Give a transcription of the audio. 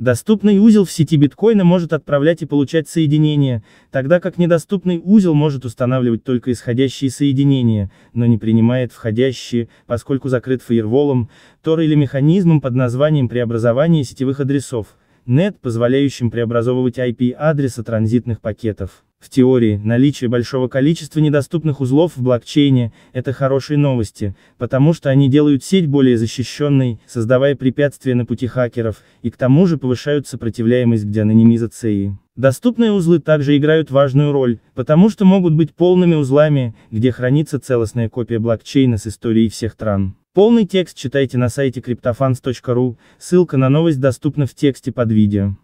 Доступный узел в сети биткоина может отправлять и получать соединения, тогда как недоступный узел может устанавливать только исходящие соединения, но не принимает входящие, поскольку закрыт фаерволом, тор или механизмом под названием преобразование сетевых адресов, NET, позволяющим преобразовывать IP-адреса транзитных пакетов. В теории, наличие большого количества недоступных узлов в блокчейне – это хорошие новости, потому что они делают сеть более защищенной, создавая препятствия на пути хакеров, и к тому же повышают сопротивляемость к деанонимизации. Доступные узлы также играют важную роль, потому что могут быть полными узлами, где хранится целостная копия блокчейна с историей всех стран. Полный текст читайте на сайте cryptofans.ru, ссылка на новость доступна в тексте под видео.